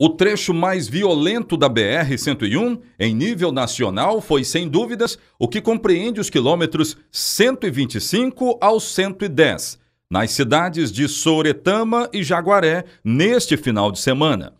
O trecho mais violento da BR-101, em nível nacional, foi, sem dúvidas, o que compreende os quilômetros 125 ao 110, nas cidades de Soretama e Jaguaré, neste final de semana.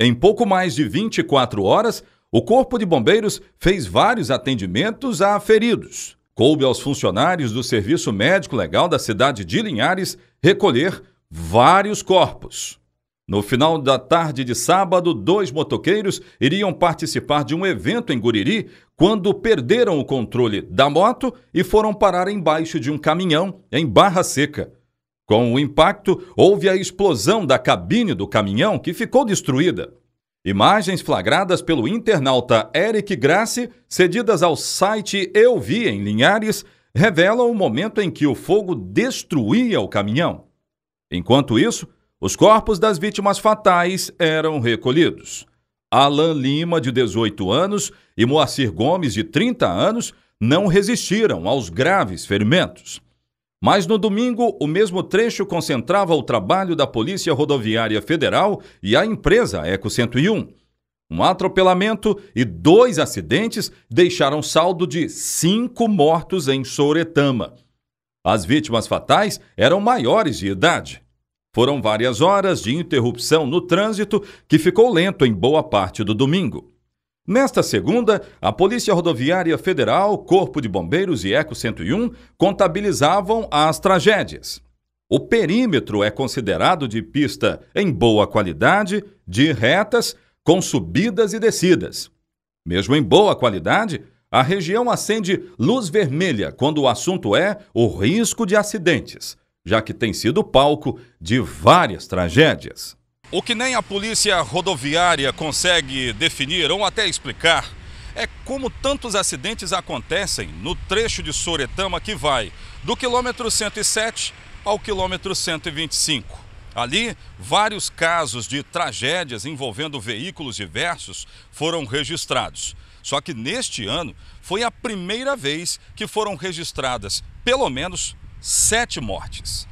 Em pouco mais de 24 horas, o Corpo de Bombeiros fez vários atendimentos a feridos. Coube aos funcionários do Serviço Médico Legal da cidade de Linhares recolher vários corpos. No final da tarde de sábado, dois motoqueiros iriam participar de um evento em Guriri quando perderam o controle da moto e foram parar embaixo de um caminhão em Barra Seca. Com o impacto, houve a explosão da cabine do caminhão que ficou destruída. Imagens flagradas pelo internauta Eric Grassi, cedidas ao site Eu Vi em Linhares, revelam o momento em que o fogo destruía o caminhão. Enquanto isso, os corpos das vítimas fatais eram recolhidos. Alan Lima, de 18 anos, e Moacir Gomes, de 30 anos, não resistiram aos graves ferimentos. Mas no domingo, o mesmo trecho concentrava o trabalho da Polícia Rodoviária Federal e a empresa Eco 101. Um atropelamento e dois acidentes deixaram saldo de cinco mortos em Souretama. As vítimas fatais eram maiores de idade. Foram várias horas de interrupção no trânsito, que ficou lento em boa parte do domingo. Nesta segunda, a Polícia Rodoviária Federal, Corpo de Bombeiros e Eco 101 contabilizavam as tragédias. O perímetro é considerado de pista em boa qualidade, de retas, com subidas e descidas. Mesmo em boa qualidade, a região acende luz vermelha quando o assunto é o risco de acidentes já que tem sido palco de várias tragédias. O que nem a polícia rodoviária consegue definir ou até explicar é como tantos acidentes acontecem no trecho de Soretama que vai do quilômetro 107 ao quilômetro 125. Ali, vários casos de tragédias envolvendo veículos diversos foram registrados. Só que neste ano foi a primeira vez que foram registradas, pelo menos, sete mortes.